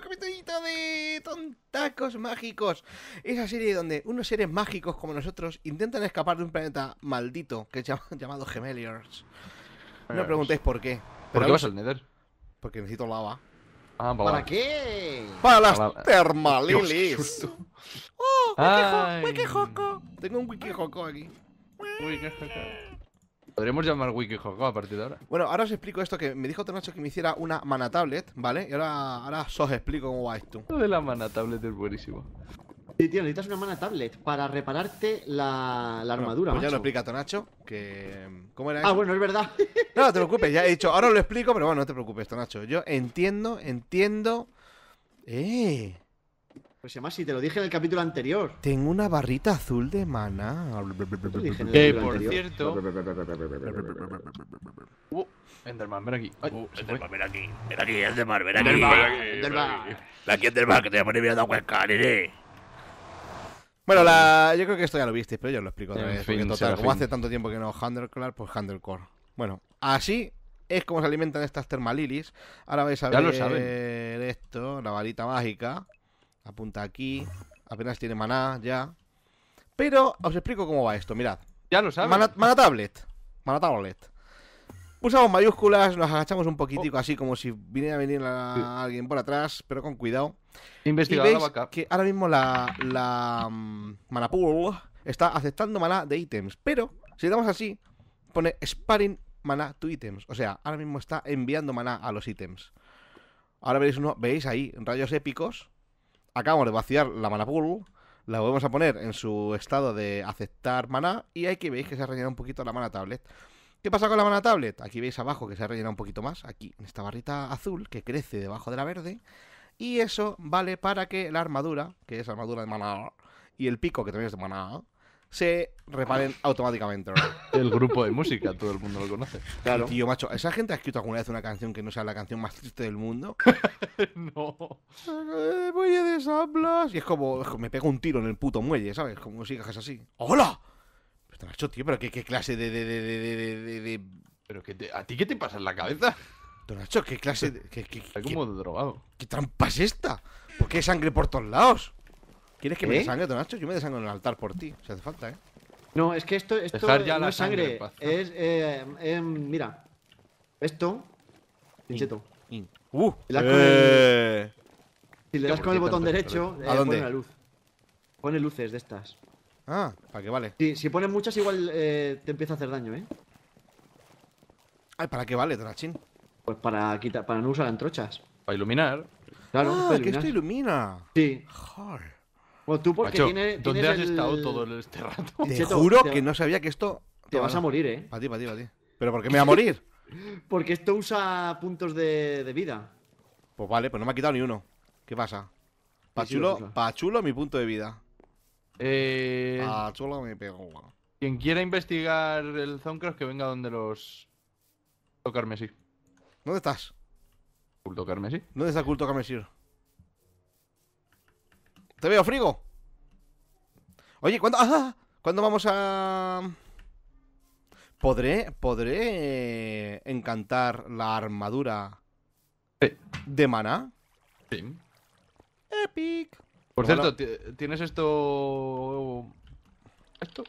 nuevo de Tontacos Mágicos. Esa serie donde unos seres mágicos como nosotros intentan escapar de un planeta maldito que es llamado Gemeliers. No preguntéis por qué. ¿Por qué vas al Nether? Porque necesito lava. Ah, para, qué? Para las Thermalilis termalilis. ¡Oh! Tengo un wikijoco aquí. Uy, Podremos llamar WikiHoco a partir de ahora. Bueno, ahora os explico esto que me dijo Tonacho que me hiciera una mana tablet, ¿vale? Y ahora, ahora os explico cómo va esto. de la mana tablet es buenísimo. Sí, tío, necesitas una mana tablet para repararte la, armadura. Pues ya lo explica Tonacho, que. ¿Cómo era Ah, bueno, es verdad. No, no te preocupes, ya he dicho, ahora lo explico, pero bueno, no te preocupes, Tonacho. Yo entiendo, entiendo. Eh. Pues además, si te lo dije en el capítulo anterior. Tengo una barrita azul de maná. Que por cierto. Uh, Enderman, ven aquí. Enderman, ven aquí. Ven aquí, Enderman, ven aquí. Enderman, aquí, Enderman, que te voy a poner mirando a huescar, Bueno, la... yo creo que esto ya lo visteis, pero yo lo explico otra vez. porque total, como hace tanto tiempo que no HandelClar, pues HandelCore. Bueno, así es como se alimentan estas termalilis. Ahora vais a ver esto, la varita mágica. Apunta aquí. Apenas tiene maná ya. Pero os explico cómo va esto, mirad. Ya lo sabes. Mana, tablet. Mana tablet. Usamos mayúsculas, nos agachamos un poquitico oh. así como si viniera a venir alguien por atrás, pero con cuidado. Investigar Que ahora mismo la, la mm, mana pool está aceptando maná de ítems, pero si le damos así, pone sparring maná to ítems. O sea, ahora mismo está enviando maná a los ítems. Ahora veréis uno, veis ahí, rayos épicos acabamos de vaciar la mana pool, la volvemos a poner en su estado de aceptar mana y aquí veis que se ha rellenado un poquito la mana tablet. ¿Qué pasa con la mana tablet? Aquí veis abajo que se ha rellenado un poquito más, aquí, en esta barrita azul que crece debajo de la verde. Y eso vale para que la armadura, que es armadura de mana y el pico, que también es de maná, se reparen automáticamente. El grupo de música, todo el mundo lo conoce. Tío, macho, ¿esa gente ha escrito alguna vez una canción que no sea la canción más triste del mundo? no. muelle eh, de Y es como, me pego un tiro en el puto muelle, ¿sabes? Como si cajas así. ¡Hola! Pero, macho, tío, pero qué, clase de. de, ¿Pero que a ti qué te pasa en la cabeza? Don ¿qué clase de.? Qué, qué, drogado. ¿Qué trampa es esta? ¿Por qué hay sangre por todos lados? ¿Quieres que me ¿Eh? desangre, sangre, Yo me desangro en el altar por ti, si hace falta, ¿eh? No, es que esto, esto no es sangre, es... Eh, em, mira, esto... Pincheto. Uh, eh. si le das con el botón derecho, eh, pone luz. Pone luces de estas. Ah, ¿para qué vale? Si, si pones muchas, igual eh, te empieza a hacer daño, ¿eh? Ay, ¿para qué vale, Donachin? Pues para quitar, para no usar antrochas. Para iluminar. Claro, ah, que esto ilumina. Sí. Bueno, ¿Dónde has estado todo este rato? Te juro que no sabía que esto. Te vas a morir, eh. Para ti, para ti, para ti. ¿Pero por qué me va a morir? porque esto usa puntos de, vida. Pues vale, pues no me ha quitado ni uno. ¿Qué pasa? Pa' chulo mi punto de vida. Eh... chulo me pego. Quien quiera investigar el creo que venga donde los. Tocarme carmesí. ¿Dónde estás? Culto Carmesí. ¿Dónde está Culto Carmesí? Te veo, frigo. Oye, ¿cuándo? ¡Ah! ah ¿Cuándo vamos a...? ¿Podré, ¿Podré eh, encantar la armadura de mana? Sí. Epic. Por cierto, ¿tienes esto...? ¿Esto?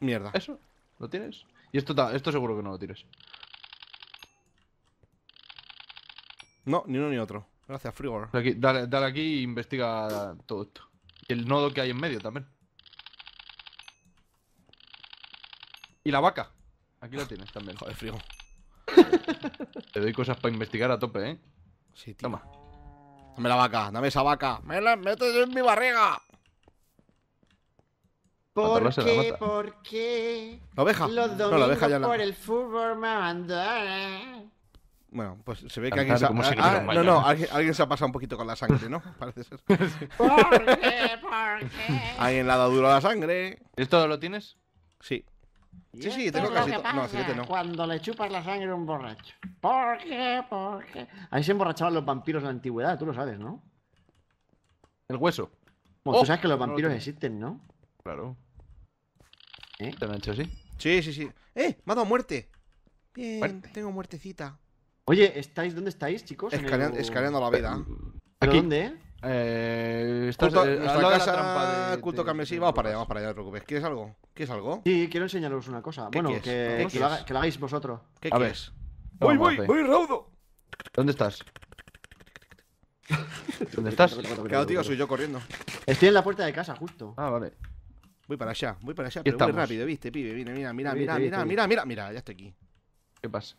Mierda. ¿Eso? ¿Lo tienes? Y esto, esto seguro que no lo tienes. No, ni uno ni otro. Gracias, Frigo dale, dale aquí e investiga todo esto el nodo que hay en medio también. Y la vaca. Aquí la tienes también. Joder, frío. Te doy cosas para investigar a tope, ¿eh? Sí, Toma. Dame la vaca, dame esa vaca. ¡Me la metes en mi barriga! ¿Por qué? ¿Por qué? ¿La oveja? no, la deja ya por el fútbol me abandona. Bueno, pues se ve que alguien se, ha... Ah, ah, no, no, alguien, se ha pasado un poquito con la sangre, ¿no? Parece ser. ¿Por qué? ¿Por qué? Alguien le ha dado duro la sangre. ¿Esto lo tienes? Sí. Sí, sí, tengo casi todo. No, que no. Cuando le chupas la sangre a un borracho. ¿Por qué? ¿Por qué? Ahí se emborrachaban los vampiros de la antigüedad, tú lo sabes, ¿no? El hueso. Bueno, tú oh. sabes que los vampiros existen, ¿no? Claro. ¿Eh? ¿Te lo han hecho así? Sí, sí, sí. ¡Eh! ¡Me ha dado muerte! Bien, tengo muertecita. Oye, ¿estáis dónde estáis, chicos? Escaleando, la vida. ¿Aquí? ¿Dónde? Eh, estás, eh, casa, culto de, vamos para allá, vamos para allá, no te preocupes. ¿Quieres algo? ¿Quieres algo? Sí, quiero enseñaros una cosa. Bueno, que, que, lo hagáis vosotros. ¿Qué quieres? ¡Voy, voy, voy raudo! ¿Dónde estás? ¿Dónde estás? Claro, tío, soy yo corriendo. Estoy en la puerta de casa, justo. Ah, vale. Voy para allá, voy para allá, pero muy rápido, viste, pibe. Vine, mira, mira, mira, mira, mira, mira, mira, ya estoy aquí. ¿Qué pasa?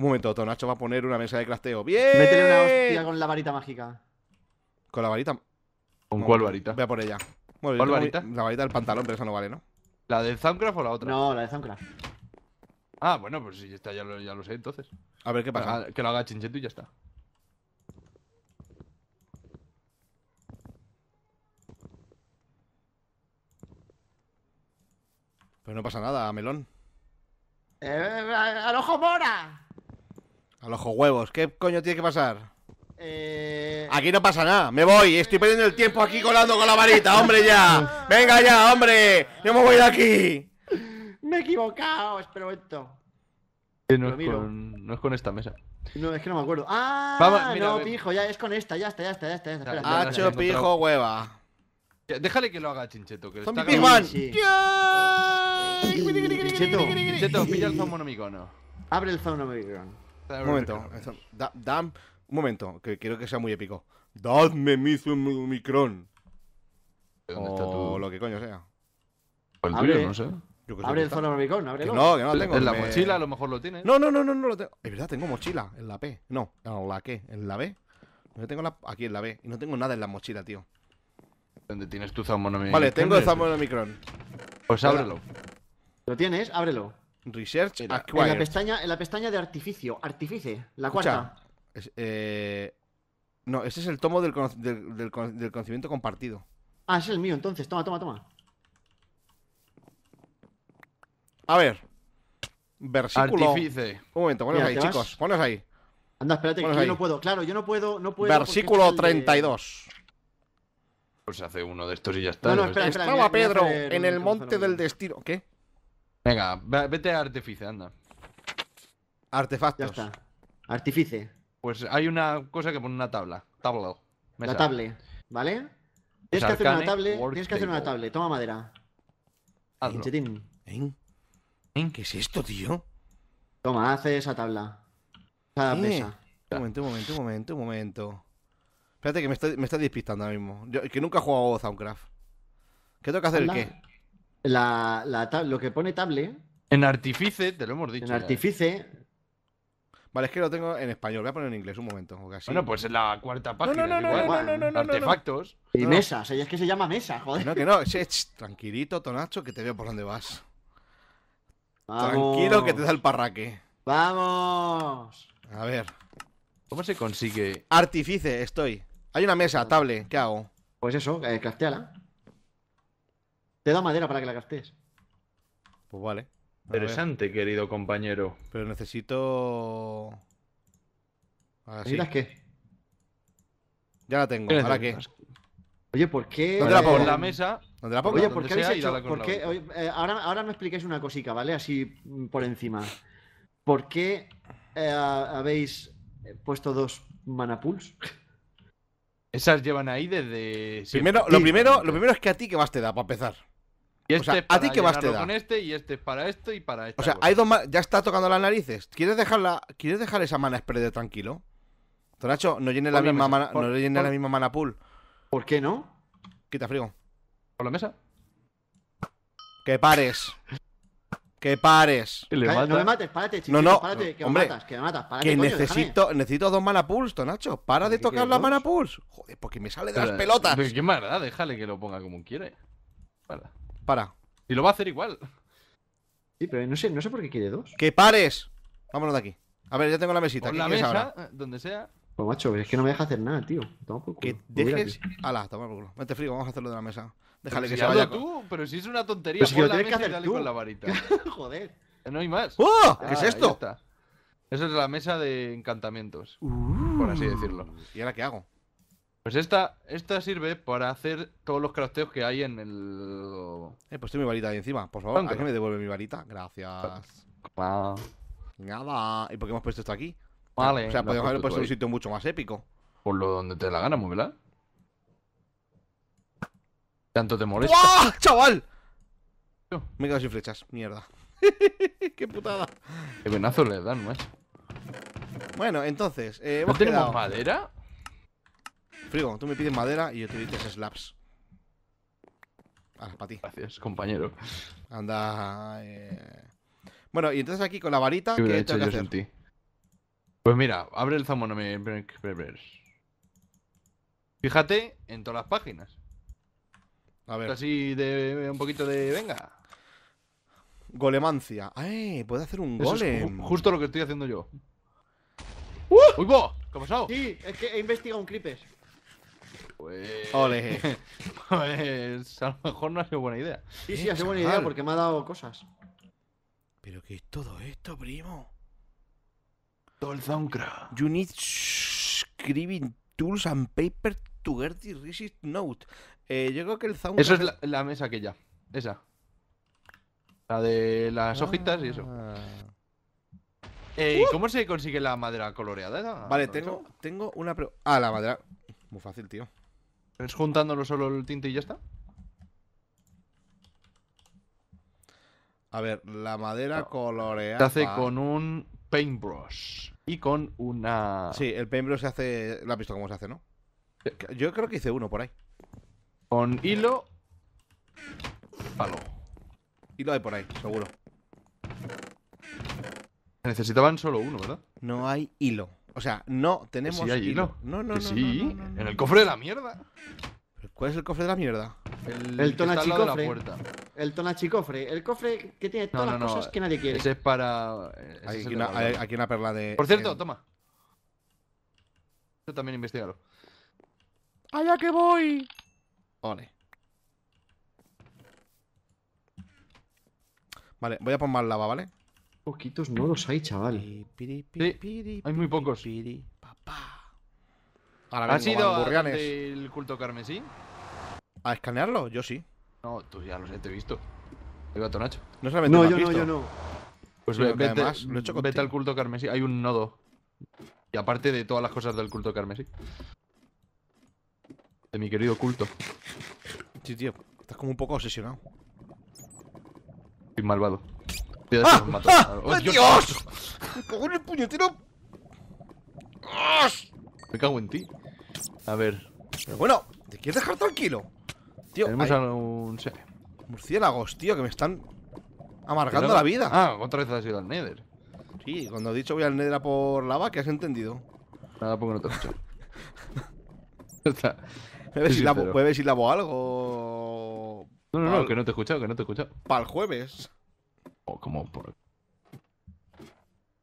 Un momento, Tonacho va a poner una mesa de crafteo. ¡Bien! Métele una hostia con la varita mágica. ¿Con la varita? ¿Con cuál varita? Voy a por ella. ¿Cuál varita? La varita del pantalón, pero esa no vale, ¿no? ¿La de Soundcraft o la otra? No, la de Soundcraft. Ah, bueno, pues si ya lo, sé entonces. A ver qué pasa. que lo haga Chinchetu y ya está. Pues no pasa nada, melón. Eh, eh, ¡Al ojo mora! A los huevos, ¿qué coño tiene que pasar? Eh... Aquí no pasa nada, me voy, estoy perdiendo el tiempo aquí colando con la varita, hombre ya. Venga ya, hombre, yo me voy de aquí. Me he equivocado, Espero esto No es, con, esta mesa. No, es que no me acuerdo. Ah, no, pijo, ya es con esta, ya está, ya está, ya está. Hacho, pijo, hueva. Déjale que lo haga Chincheto, que Zombie está sí. Chincheto, pilla el no. Abre el zomonomicón. Un momento, un momento, que quiero que sea muy épico. Dadme mi tu.? O lo que coño sea. O el tuyo, no sé. abre el Zona micrón, ábrelo. Que no, que no tengo. En la mochila a lo mejor lo tienes. No, no, no, no, no lo tengo. Es verdad, tengo mochila en la P. No, en la qué, en la B. No tengo la... aquí en la B. Y no tengo nada en la mochila, tío. ¿Dónde tienes tu micrón? Vale, tengo el micrón. Pues ábrelo. ¿Lo tienes? Ábrelo. Research Mira, acquired. En la, pestaña, en la pestaña de artificio, artifice, la cuarta. Eh, no, ese es el tomo del, conocimiento compartido. Ah, es el mío, entonces. Toma, toma, toma. A ver. Versículo. Artifice. Un momento, ponos ahí, chicos. ponlos ahí. Anda, espérate, que yo no puedo. Claro, yo no puedo. No puedo este Versículo 32. Pues hace uno de estos y ya está. No, no, espera, Estaba Pedro en el monte del destino. ¿Qué? Venga, vete a artífice, anda. Artefactos. Ya está. Artífice. Pues hay una cosa que pone una tabla. Tabla. La table, ¿vale? Pues tienes que hacer una table. Tienes que hacer una table. Toma madera. ¿En? ¿Qué es esto, tío? Toma, hace esa tabla. Esa Un momento, un momento, un momento, un momento. Espérate que me está, despistando ahora mismo. Yo, que nunca he jugado a Soundcraft. ¿Qué tengo que hacer? ¿Qué? La, lo que pone table. En artífice, te lo hemos dicho. En ¿eh? artífice. Vale, es que lo tengo en español. Voy a poner en inglés un momento. Bueno, pues en la cuarta página. No, no, no, no, no Artefactos. Y mesas. es que se llama mesa, joder. No, que no. tranquilito, Tonacho, que te veo por dónde vas. Tranquilo, que te da el parraque. ¡Vamos! A ver. ¿Cómo se consigue? Artifice, estoy. Hay una mesa, table. ¿Qué hago? Pues eso, eh, casteala. Te da madera para que la gastes. Pues vale. Interesante, querido compañero. Pero necesito. Ahora sí. qué? Ya la tengo. ¿Ahora qué? Oye, ¿por qué? ¿Dónde la pongo? Eh, mesa. la pongo? Oye, ¿por qué habéis hecho? ¿por qué? Eh, ahora, me expliquéis una cosica, ¿vale? Así por encima. ¿Por qué eh, habéis puesto dos manapools? Esas llevan ahí desde. Primero, lo, primero, lo primero es que a ti que más te da para empezar o sea, este ¿a ti qué más te da? Con este y este para esto y para esto. O sea, hay dos ya está tocando las narices. ¿Quieres dejarla quieres dejar esa mana spread tranquilo? Tonacho, no llene la, misma mana, no la misma mana pool. ¿Por qué no? Quita frío. Por la mesa. Que pares. Que pares. no me mates, párate, chiquito, no, no, que hombre, me matas, que me matas, Que necesito, necesito dos mana pools, Tonacho. Para de tocar la mana pools. Joder, porque me sale de las pelotas. Pero, qué maldad, déjale que lo ponga como quiere. Para. Para. Y lo va a hacer igual. Sí, pero no sé, no sé por qué quiere dos. ¡Que pares! Vámonos de aquí. A ver, ya tengo la mesita. la mesa, donde sea. Pues macho, es que no me deja hacer nada, tío. Toma Que dejes. Ala, toma el culo. Mete frío, vamos a hacerlo de la mesa. Déjale que se vaya. tú, pero si es una tontería, pon hacer tú. con la varita. Joder. No hay más. ¡Oh! ¿Qué es ah, esto? Esa Eso es la mesa de encantamientos, por así decirlo. ¿Y ahora qué hago? Pues esta, esta sirve para hacer todos los crafteos que hay en el. Eh, pues tengo mi varita ahí encima, por favor. ¿A qué me devuelve mi varita? Gracias. Nada. ¿Y por qué hemos puesto esto aquí? Vale. O sea, podemos haber puesto un sitio mucho más épico. Por lo donde te dé la gana, ¿verdad? Tanto te molesta. ¡Chaval! Me he quedado sin flechas, mierda. ¡Qué putada! ¡Qué venazo le dan, es? Bueno, entonces. Eh, ¿No tenemos madera? Frigo, tú me pides madera y yo te dices slabs. Ahora, para ti. Gracias, compañero. Anda. Eh... Bueno, y entonces aquí con la varita, ¿qué, tengo que hacer? Pues mira, abre el mi Fíjate en todas las páginas. A ver. Así de un poquito de. Venga. Golemancia. ¡Ay! Eh, Puedo hacer un golem. justo lo que estoy haciendo yo. ¡Uh! ¡Uy, ¿Qué ha pasado? Sí, es que he investigado un creeper Ole. Pues, pues, a lo mejor no ha sido buena idea. Sí, sí, ha sido buena idea porque me ha dado cosas. ¿Pero qué es todo esto, primo? Dolzongra. You need scribing tools and paper to get note. Eh, yo creo que el Soundcraft... Eso es la, mesa que ya. Esa. La de las ah. hojitas y eso. Eh, ¿Y uh. ¿Cómo se consigue la madera coloreada? Vale, tengo, tengo una... Pre... Ah, la madera... Muy fácil, tío. ¿Es juntándolo solo el tinte y ya está? A ver, la madera coloreada. Se hace con un paintbrush. Y con una. Sí, el paintbrush se hace. la has visto cómo se hace, no? Yo creo que hice uno por ahí. Con hilo. Palo. Hilo hay por ahí, seguro. Necesitaban solo uno, ¿verdad? No hay hilo. O sea, no tenemos. Sí, No, no, no, sí, en el cofre de la mierda. ¿Cuál es el cofre de la mierda? El, el cofre. El tonachicofre. El cofre que tiene todas las cosas que nadie quiere. Ese es para. Eh, aquí una, perla de. Por cierto, toma. Yo también investigalo. ¡Allá que voy! Vale. Vale, voy a poner más lava, ¿vale? Poquitos los hay, chaval. hay muy pocos. Ahora ¿Has ido culto carmesí? ¿A escanearlo? Yo sí. No, tú ya lo sé, he visto. Te Nacho. No No, yo no, yo no. Pues vete, lo vete al culto carmesí. Hay un nodo. Y aparte de todas las cosas del culto carmesí. De mi querido culto. Sí, tío. Estás como un poco obsesionado. Soy malvado. ¡Ah! ¡Ah! Dios, ¡Ah! ¡Ah! Dios! ¡Me cago en el puñetero! Me cago en ti. A ver. Pero bueno, ¿te quieres dejar tranquilo? Tío, Tenemos un... Murciélagos, tío, que me están amargando la vida. Ah, otra vez has ido al Nether. Sí, cuando he dicho voy al Nether a por lava, ¿qué has entendido? Nada, porque no te he dicho. ¿Puedes ir, la, algo? No, no, no, que no te he escuchado, que no te he escuchado. Para el jueves. O como por.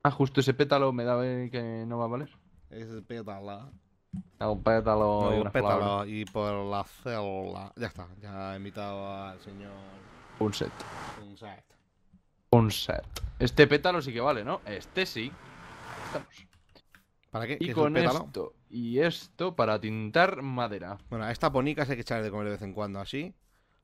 Ah, justo ese pétalo me da que no va a valer. Ese pétalo. Un pétalo. y pétalo y por la célula. Ya está, ya he invitado al señor. Un set. Un set. Un set. Este pétalo sí que vale, ¿no? Este sí. Estamos. ¿Para qué? Y con esto y esto para tintar madera. Bueno, esta bonica hay que echar de comer de vez en cuando así.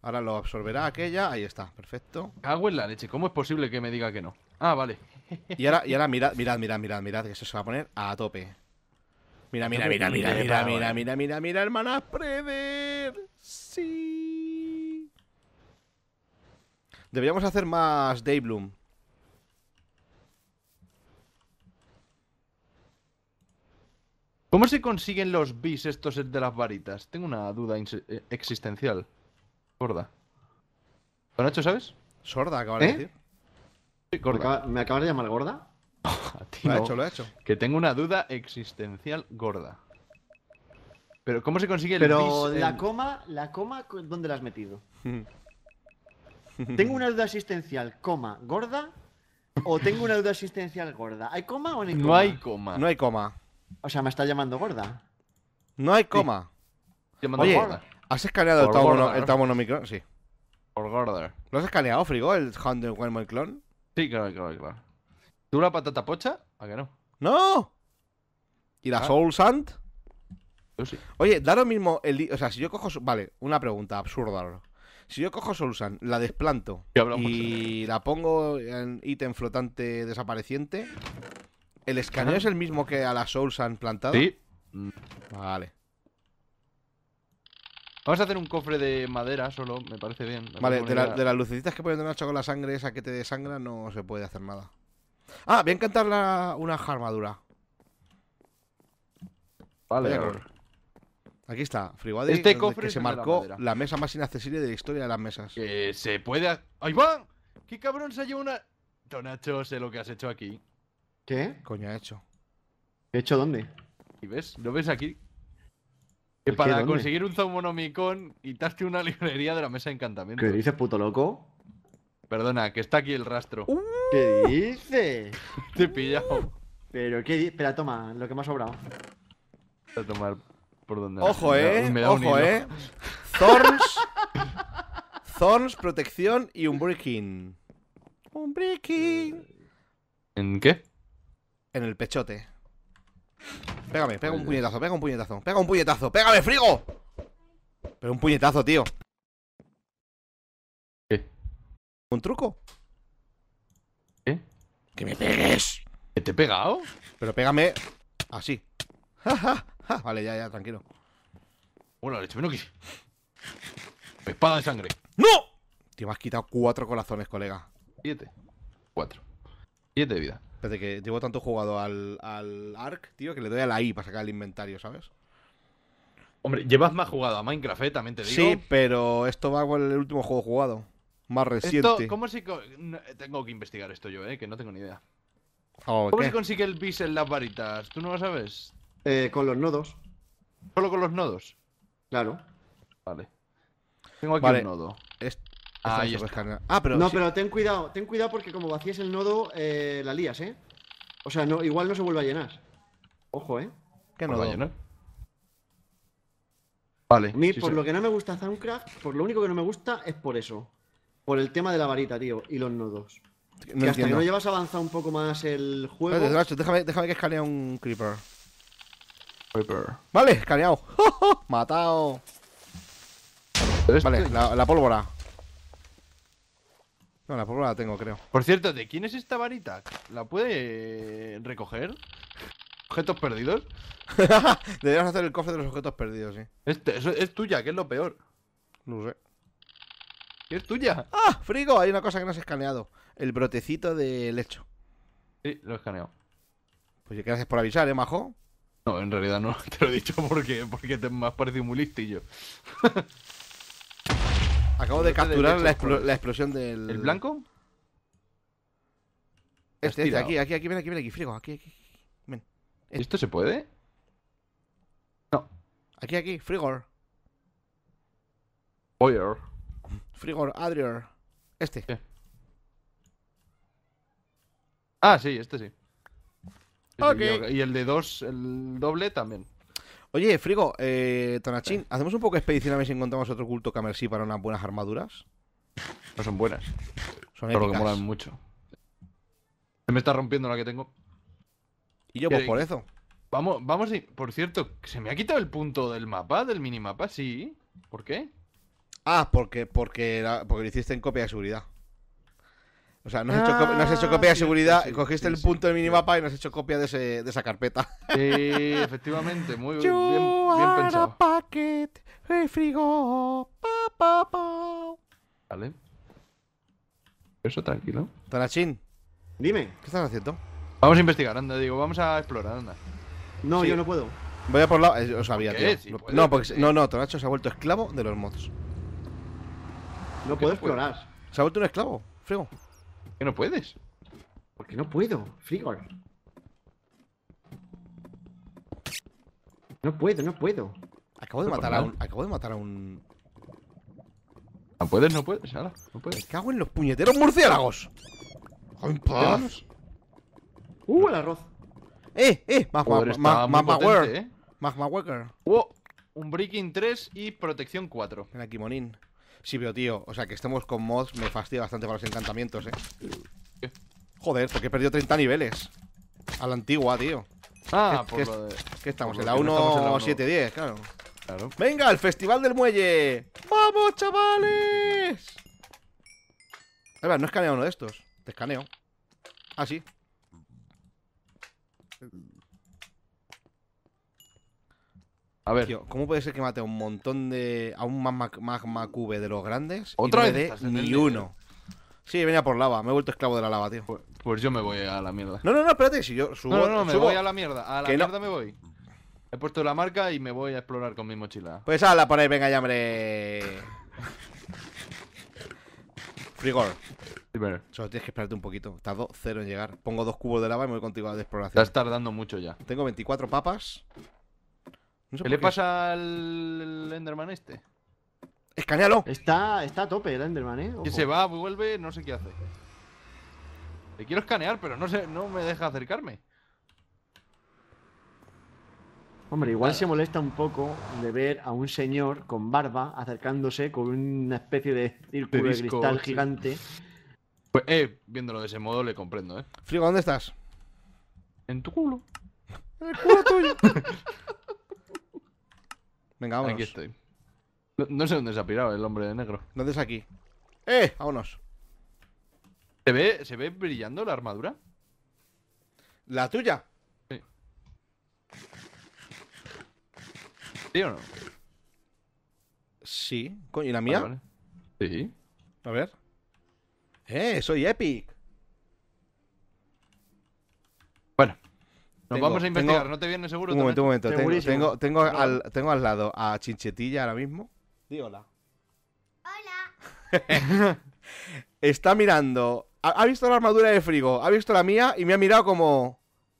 Ahora lo absorberá aquella. Ahí está, perfecto. Agua en la leche. ¿Cómo es posible que me diga que no? Ah, vale. Y ahora, y ahora mirad, mirad, mirad, mirad, mirad, que se va a poner a tope. Mira, mira, mira, mira, eh. mira, mira, mira, mira, mira, hermanas Prever. Sí. Deberíamos hacer más Daybloom. ¿Cómo se consiguen los bis estos de las varitas? Tengo una duda eh, existencial. Gorda. ¿Lo hecho, sabes? Sorda, acabas de ¿Eh? decir. ¿Me acabas de llamar gorda? Ah, lo hecho, Que tengo una duda existencial gorda. Pero ¿cómo se consigue el Pero la coma, la coma, ¿dónde la has metido? tengo una duda existencial, coma, gorda o tengo una duda existencial gorda. ¿Hay coma o no hay coma? No hay coma. No hay coma. O sea, me está llamando gorda. No hay coma. Sí. Oye, gorda. ¿Has escaneado el Taumono, el Sí. Por ¿Lo has escaneado, Frigo, el Hunter Wellman Clone? Sí, claro, claro, claro. ¿Tú la patata pocha? ¿A qué no? ¡No! ¿Y la ah. Soul Sand? Yo sí. Oye, da lo mismo el... O sea, si yo cojo... Vale, una pregunta absurda ahora. Si yo cojo Soul Sand, la desplanto y la pongo en ítem flotante desapareciente, ¿el escaneo es el mismo que a la Soul Sand plantada? Sí. Vale. Vamos a hacer un cofre de madera solo, me parece bien. vale, de, las lucecitas que ponen Nacho con la sangre esa que te desangra no se puede hacer nada. Ah, voy a encantar una armadura. Vale. Aquí está, Friwadi, este cofre que se marcó la, mesa más inaccesible de la historia de las mesas. Que se puede... ¡Ay, va! ¡Qué cabrón se llevado una...! donacho sé lo que has hecho aquí. ¿Qué? Coño, ha hecho. ¿He hecho dónde? ¿Y ves? ¿Lo ves aquí? Que para conseguir un Zomonomicon quitaste una librería de la mesa de encantamiento. ¿Qué dices, puto loco? Perdona, que está aquí el rastro. ¡Uh! ¿Qué dices? Te he pillado. Pero qué Espera, toma, lo que me ha sobrado. Voy a tomar por donde. Ojo, eh. Me ojo, eh, eh. Thorns. Thorns, protección y un breaking. Un breaking. ¿En qué? En el pechote. Pégame, pega un puñetazo, pega un puñetazo Pega un puñetazo, pégame, frigo Pero un puñetazo, tío ¿Qué? ¿Un truco? ¿Qué? ¡Que me pegues! ¿Que te he pegado? Pero pégame así Vale, ya, ya, tranquilo Bueno, leche, menos quise! Espada de sangre ¡No! Tío, me has quitado cuatro corazones, colega Siete Cuatro Siete de vida Espérate, que llevo tanto jugado al, al ARC, tío, que le doy a la I para sacar el inventario, ¿sabes? Hombre, llevas más jugado a Minecraft, eh, también te digo. Sí, pero esto va con el último juego jugado. Más reciente. ¿Cómo tengo que investigar esto yo, ¿eh? Que no tengo ni idea. Oh, ¿Cómo se consigue el bis en las varitas? ¿Tú no lo sabes? Eh, con los nodos. ¿Solo con los nodos? Claro. Vale. Tengo aquí un nodo. Ah, ah, pero. No, pero ten cuidado, ten cuidado porque como vacíes el nodo, eh, la lías, ¿eh? O sea, no, igual no se vuelve a llenar. Ojo, ¿eh? ¿Qué nodo? Va a llenar? Vale. por lo que no me gusta un craft, por lo único que no me gusta es por eso. Por el tema de la varita, tío, y los nodos. No que hasta que no llevas avanzado un poco más el juego. déjame, que escanee un creeper. Creeper. Vale, escaneado. Matao. Este vale, la pólvora. No, la la tengo, creo. Por cierto, ¿de quién es esta varita? ¿La puede recoger? ¿Objetos perdidos? Deberíamos hacer el cofre de los objetos perdidos, sí. es, tuya, que es lo peor. No sé. ¿Qué es tuya? ¡Ah! ¡Frigo! Hay una cosa que no has escaneado. El brotecito del hecho Sí, lo he escaneado. Pues gracias por avisar, ¿eh, majo? No, en realidad no. Te lo he dicho porque, porque te me has parecido muy listillo. Acabo de este capturar la, la, explosión del. ¿El blanco? Este, este, aquí, aquí, aquí, ven aquí, aquí, frigo, aquí, aquí. Este. ¿Esto se puede? No. Aquí, aquí, frigor. Boyer. Frigor, Adrior. Este. Ah, sí, este sí. Ok. Y el de dos, el doble también. Oye, Frigo, eh, Tonachín, ¿hacemos un poco de expedición a ver si encontramos otro culto camersí para unas buenas armaduras? No son buenas. Son Pero que molan mucho. Se me está rompiendo la que tengo. Y yo, pues eh, por eso. Vamos, vamos, por cierto, se me ha quitado el punto del mapa, del minimapa, sí. ¿Por qué? Ah, porque, porque, porque lo hiciste en copia de seguridad. O sea, nos has, hecho, copia de seguridad, cogiste el punto de minimapa y nos has hecho copia de, esa carpeta. Sí, efectivamente, muy bien, pensado. pa, Eso tranquilo. Tarachín. Dime. ¿Qué estás haciendo? Vamos a investigar, anda, digo, vamos a explorar, anda. No, yo no puedo. Voy a por la. Eh, o sabía, tío. no, no, no, Tonacho se ha vuelto esclavo de los mods. No puedo explorar. ¿Se ha vuelto un esclavo? Frigo qué no puedes? Porque no puedo, Frigor No puedo, no puedo. Acabo de matar a un. Acabo de matar a un. No puedes, no puedes, ahora, no puedes. Me cago en los puñeteros murciélagos. ¡En paz! ¡Uh, el arroz! ¡Eh, eh! Magma Worker. Eh. Magma Worker. Un Breaking 3 y Protección 4. la kimonín Sí, pero tío, o sea, que estamos con mods me fastidia bastante para los encantamientos, eh. Joder, porque he perdido 30 niveles. A la antigua, tío. Ah, ¿Qué, por lo de... estamos? en la 10? claro. Claro. ¡Venga, el Festival del Muelle! ¡Vamos, chavales! A ver, no escaneo uno de estos. Te escaneo. Ah, sí. A ver. ¿cómo puede ser que mate a un montón de. a un magma, cube de los grandes? ¿Otra y vez? ni uno. Sí, venía por lava, me he vuelto esclavo de la lava, tío. Pues, pues, yo me voy a la mierda. No, no, no, espérate, si yo subo. No, no, me voy a la mierda. A la mierda me voy. He puesto la marca y me voy a explorar con mi mochila. Pues a por ahí, venga ya, hombre. Frigor. Solo tienes que esperarte un poquito. Tardo cero en llegar. Pongo dos cubos de lava y me voy contigo a la exploración. Estás tardando mucho ya. Tengo 24 papas. ¿Qué le pasa al Enderman este? ¡Escanealo! Está, está a tope el Enderman, ¿eh? Que se va, vuelve, no sé qué hace. Le quiero escanear, pero no, no me deja acercarme. Hombre, igual se molesta un poco de ver a un señor con barba acercándose con una especie de círculo de, cristal gigante. Pues, eh, viéndolo de ese modo le comprendo, ¿eh? Frigo, ¿dónde estás? En tu culo. En el culo Venga, vamos Aquí estoy. No, sé dónde se ha pirado el hombre de negro. ¿Dónde es aquí? ¡Eh! Vámonos. ¿Se ve, ¿Se ve brillando la armadura? ¿La tuya? Sí. ¿Sí o no? Sí. ¿Y la mía? Sí. A ver. ¡Eh! ¡Soy Epic! Bueno vamos a investigar, ¿no te vienes seguro? Un momento, un momento. Tengo, al, lado a Chinchetilla ahora mismo. Di hola. Hola. Está mirando. Ha, visto la armadura de frigo, ha visto la mía y me ha mirado como.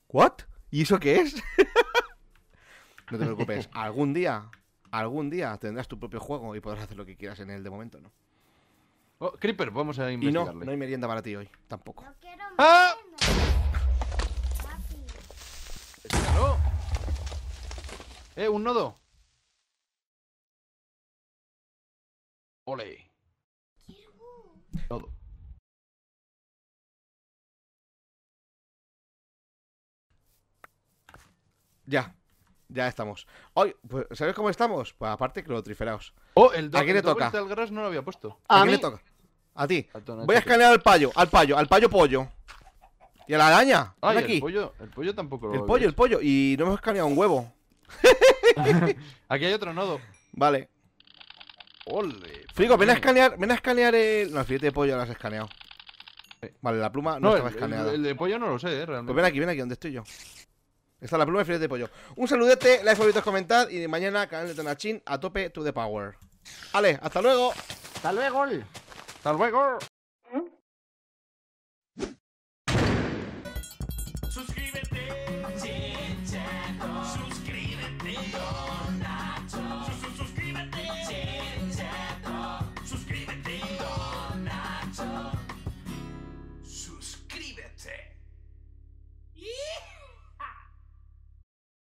¿What? ¿Y eso qué es? no te preocupes, algún día, algún día tendrás tu propio juego y podrás hacer lo que quieras en él de momento, ¿no? Oh, Creeper, vamos a investigarle. Y no, no hay merienda para ti hoy, tampoco. ¡Ah! No ¡Eh, un nodo! ¡Ole! Nodo. Ya, ya estamos. Hoy, pues, ¿sabes cómo estamos? Pues aparte que lo triferaos. Oh, el ¿A quién le toca? El no lo había puesto. ¿A, toca? A ti. Voy a escanear al payo, al payo, al payo pollo. Y a la araña. Ay, aquí. El pollo, el pollo tampoco lo El pollo, el pollo. Y no hemos escaneado un huevo. Aquí hay otro nodo. Vale. Ole Frigo, ven a pues escanear, ven a escanear el. No, el filete de pollo lo has escaneado. Vale, la pluma no, estaba escaneada. El, de pollo no lo sé, eh, realmente. Pues ven aquí, ven aquí, donde estoy yo. Está la pluma el filete de pollo. Un saludete, like, favoritos, comentad y mañana canal de Tonachín a tope to the power. Vale, hasta luego. Hasta luego. Hasta luego.